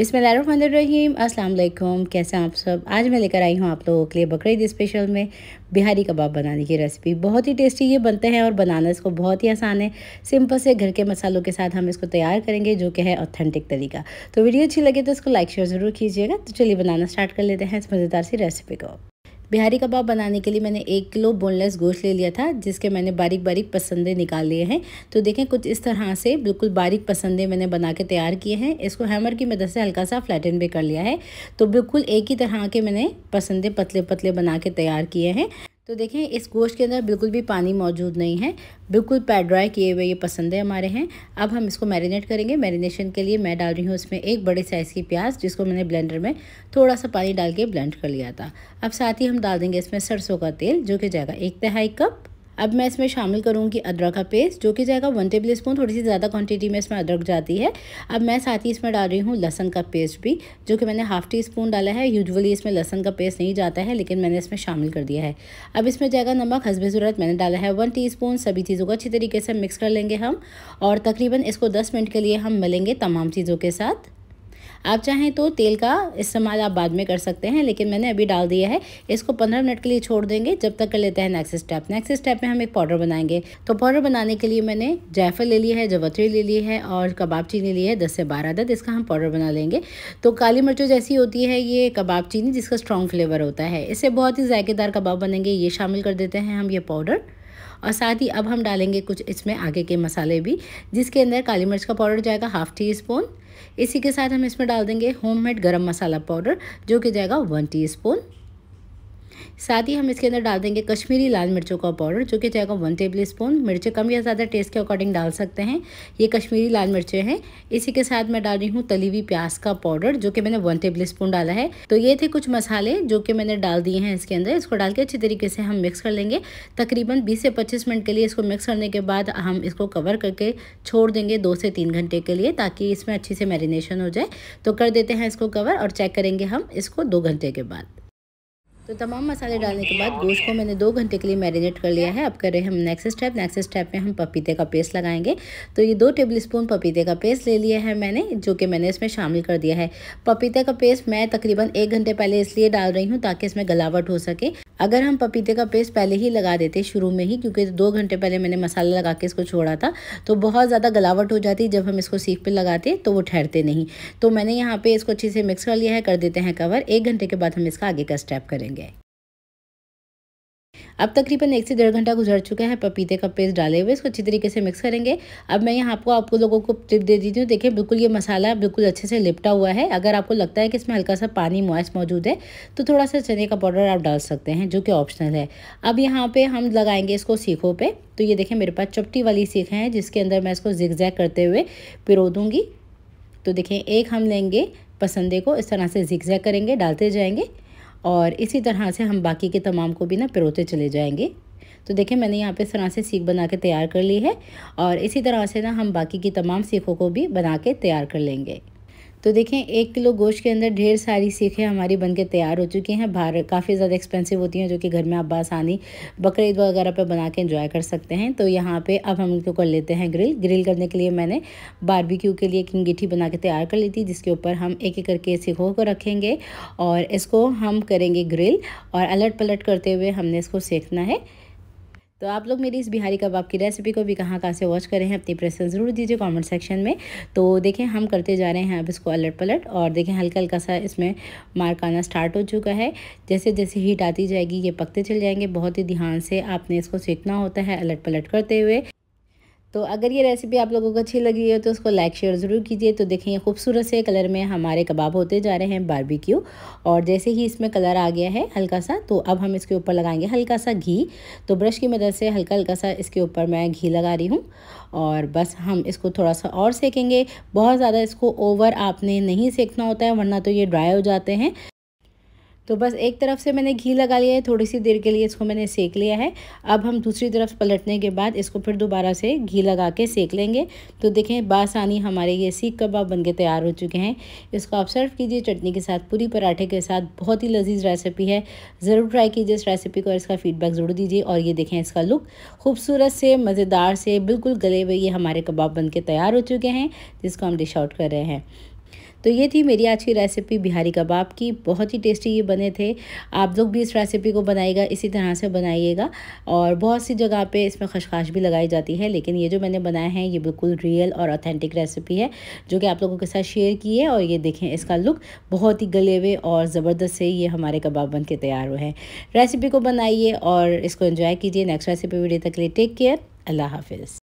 बिसमीम अस्सलाम कैसे आप सब आज मैं लेकर आई हूँ आप लोगों के लिए बकरीद स्पेशल में बिहारी कबाब बनाने की रेसिपी बहुत ही टेस्टी ये बनते हैं और बनाना इसको बहुत ही आसान है सिंपल से घर के मसालों के साथ हम इसको तैयार करेंगे जो कि है ऑथेंटिक तरीका तो वीडियो अच्छी लगे तो इसको लाइक शेयर ज़रूर कीजिएगा तो चलिए बनाना स्टार्ट कर लेते हैं इस मज़ेदार सी रेसिपी को बिहारी कबाब बनाने के लिए मैंने एक किलो बोनलेस गोश्त ले लिया था जिसके मैंने बारीक बारीक पसंदे निकाल लिए हैं तो देखें कुछ इस तरह से बिल्कुल बारीक पसंदे मैंने बना के तैयार किए हैं इसको हैमर की मदद से हल्का सा फ्लैटन भी कर लिया है तो बिल्कुल एक ही तरह के मैंने पसंदे पतले पतले बना के तैयार किए हैं तो देखें इस गोश्त के अंदर बिल्कुल भी पानी मौजूद नहीं है बिल्कुल पैड्राई किए हुए ये पसंद है हमारे हैं अब हम इसको मैरिनेट करेंगे मैरिनेशन के लिए मैं डाल रही हूँ उसमें एक बड़े साइज़ की प्याज जिसको मैंने ब्लेंडर में थोड़ा सा पानी डाल के ब्लेंड कर लिया था अब साथ ही हम डाल देंगे इसमें सरसों का तेल जो कि जाएगा एक तिहाई कप अब मैं इसमें शामिल करूँगी अदरक का पेस्ट जो कि जाएगा वन टेबल स्पून थोड़ी सी ज़्यादा क्वांटिटी में इसमें अदरक जाती है अब मैं साथ ही इसमें डाल रही हूँ लहसन का पेस्ट भी जो कि मैंने हाफ़ टी स्पून डाला है यूजली इसमें लहसन का पेस्ट नहीं जाता है लेकिन मैंने इसमें शामिल कर दिया है अब इसमें जाएगा नमक हसब ज़रूरत मैंने डाला है वन टी सभी चीज़ों को अच्छी तरीके से मिक्स कर लेंगे हम और तकरीबन इसको दस मिनट के लिए हम मिलेंगे तमाम चीज़ों के साथ आप चाहें तो तेल का इस्तेमाल आप बाद में कर सकते हैं लेकिन मैंने अभी डाल दिया है इसको पंद्रह मिनट के लिए छोड़ देंगे जब तक कर लेते हैं नेक्स्ट स्टेप नेक्स्ट स्टेप में हम एक पाउडर बनाएंगे तो पाउडर बनाने के लिए मैंने जायफल ले लिया है जवतरी ले ली है और कबाब चीनी ली है दस से बारह अदद इसका हम पाउडर बना लेंगे तो काली मिर्चों जैसी होती है ये कबाब चीनी जिसका स्ट्रॉन्ग फ्लेवर होता है इससे बहुत ही जायकेदार कबाब बनेंगे ये शामिल कर देते हैं हम ये पाउडर और साथ ही अब हम डालेंगे कुछ इसमें आगे के मसाले भी जिसके अंदर काली मिर्च का पाउडर जाएगा हाफ टी स्पून इसी के साथ हम इसमें डाल देंगे होममेड गरम मसाला पाउडर जो कि जाएगा वन टीस्पून साथ ही हम इसके अंदर डाल देंगे कश्मीरी लाल मिर्चों का पाउडर जो कि जाएगा वन टेबल स्पून मिर्चें कम या ज़्यादा टेस्ट के अकॉर्डिंग डाल सकते हैं ये कश्मीरी लाल मिर्चें हैं इसी के साथ मैं डाल रही हूँ तली हुई प्याज का पाउडर जो कि मैंने वन टेबल स्पून डाला है तो ये थे कुछ मसाले जो कि मैंने डाल दिए हैं इसके अंदर इसको डाल के अच्छी तरीके से हम मिक्स कर लेंगे तकरीबन बीस से पच्चीस मिनट के लिए इसको मिक्स करने के बाद हम इसको कवर करके छोड़ देंगे दो से तीन घंटे के लिए ताकि इसमें अच्छी से मैरिनेशन हो जाए तो कर देते हैं इसको कवर और चेक करेंगे हम इसको दो घंटे के बाद तो तमाम मसाले डालने के बाद गोश्त को मैंने दो घंटे के लिए मैरिनेट कर लिया है अब कर रहे हैं हम नेक्स्ट स्टेप नेक्स्ट स्टेप में हम पपीते का पेस्ट लगाएंगे तो ये दो टेबल स्पून पपीते का पेस्ट ले लिया है मैंने जो कि मैंने इसमें शामिल कर दिया है पपीते का पेस्ट मैं तकरीबन एक घंटे पहले इसलिए डाल रही हूँ ताकि इसमें गलावट हो सके अगर हम पपीते का पेस्ट पहले ही लगा देते शुरू में ही क्योंकि दो घंटे पहले मैंने मसाला लगा के इसको छोड़ा था तो बहुत ज़्यादा गलावट हो जाती जब हम इसको सीख पे लगाते तो वो ठहरते नहीं तो मैंने यहाँ पे इसको अच्छे से मिक्स कर लिया है कर देते हैं कवर एक घंटे के बाद हम इसका आगे का स्टेप करेंगे अब तकरीबन एक से डेढ़ घंटा गुजर चुका है पपीते का पेस्ट डाले हुए इसको अच्छी तरीके से मिक्स करेंगे अब मैं यहाँ आपको आपको लोगों को टिप दे देती हूँ देखिए बिल्कुल ये मसाला बिल्कुल अच्छे से लिपटा हुआ है अगर आपको लगता है कि इसमें हल्का सा पानी मॉइस मौजूद है तो थोड़ा सा चने का पाउडर आप डाल सकते हैं जो कि ऑप्शनल है अब यहाँ पर हम लगाएंगे इसको सीखों पर तो ये देखें मेरे पास चपटी वाली सीखें हैं जिसके अंदर मैं इसको जैक करते हुए पिरो दूँगी तो देखें एक हम लेंगे पसंदे को इस तरह से जैक करेंगे डालते जाएंगे और इसी तरह से हम बाकी के तमाम को भी ना पिरोते चले जाएंगे तो देखिए मैंने यहाँ पे इस तरह से सीख बना के तैयार कर ली है और इसी तरह से ना हम बाकी की तमाम सीखों को भी बना के तैयार कर लेंगे तो देखें एक किलो गोश्त के अंदर ढेर सारी सीखें हमारी बनके तैयार हो चुकी हैं बाहर काफ़ी ज़्यादा एक्सपेंसिव होती हैं जो कि घर में आप बासानी बकरीद वगैरह पर बना के इंजॉय कर सकते हैं तो यहाँ पे अब हम इनको कर लेते हैं ग्रिल ग्रिल करने के लिए मैंने बारबेक्यू के लिए एक गिठी बना के तैयार कर ली थी जिसके ऊपर हम एक एक करके सीखों को रखेंगे और इसको हम करेंगे ग्रिल और अलट पलट करते हुए हमने इसको सेकना है तो आप लोग मेरी इस बिहारी कबाब की रेसिपी को भी कहाँ कहाँ से वॉच करें हैं अपनी प्रेफरेंस ज़रूर दीजिए कमेंट सेक्शन में तो देखें हम करते जा रहे हैं अब इसको अलट पलट और देखें हल्का हल्का सा इसमें मार्क आना स्टार्ट हो चुका है जैसे जैसे हीट आती जाएगी ये पकते चल जाएंगे बहुत ही ध्यान से आपने इसको सीखना होता है अलट पलट करते हुए तो अगर ये रेसिपी आप लोगों को अच्छी लगी है तो उसको लाइक शेयर ज़रूर कीजिए तो देखें ये खूबसूरत से कलर में हमारे कबाब होते जा रहे हैं बारबेक्यू और जैसे ही इसमें कलर आ गया है हल्का सा तो अब हम इसके ऊपर लगाएंगे हल्का सा घी तो ब्रश की मदद से हल्का हल्का सा इसके ऊपर मैं घी लगा रही हूँ और बस हम इसको थोड़ा सा और सेकेंगे बहुत ज़्यादा इसको ओवर आपने नहीं सेकना होता है वरना तो ये ड्राई हो जाते हैं तो बस एक तरफ से मैंने घी लगा लिया है थोड़ी सी देर के लिए इसको मैंने सेक लिया है अब हम दूसरी तरफ पलटने के बाद इसको फिर दोबारा से घी लगा के सेक लेंगे तो देखें बासानी हमारे ये सीख कबाब बन के तैयार हो चुके हैं इसको आप सर्व कीजिए चटनी के साथ पूरी पराठे के साथ बहुत ही लजीज रेसिपी है ज़रूर ट्राई कीजिए इस रेसिपी को और इसका फीडबैक ज़रूर दीजिए और ये देखें इसका लुक खूबसूरत से मज़ेदार से बिल्कुल गले हुए ये हमारे कबाब बन के तैयार हो चुके हैं जिसको हम डिश आउट कर रहे हैं तो ये थी मेरी आज की रेसिपी बिहारी कबाब की बहुत ही टेस्टी ये बने थे आप लोग भी इस रेसिपी को बनाएगा इसी तरह से बनाइएगा और बहुत सी जगह पे इसमें खशखाश भी लगाई जाती है लेकिन ये जो मैंने बनाया है ये बिल्कुल रियल और ऑथेंटिक रेसिपी है जो कि आप लोगों के साथ शेयर की है और ये देखें इसका लुक बहुत ही गले हुए और ज़बरदस्त से ये हमारे कबाब बन के तैयार हुए हैं रेसिपी को बनाइए और इसको इन्जॉय कीजिए नेक्स्ट रेसिपी वीडियो तक लिए टेक केयर अल्लाह हाफिज़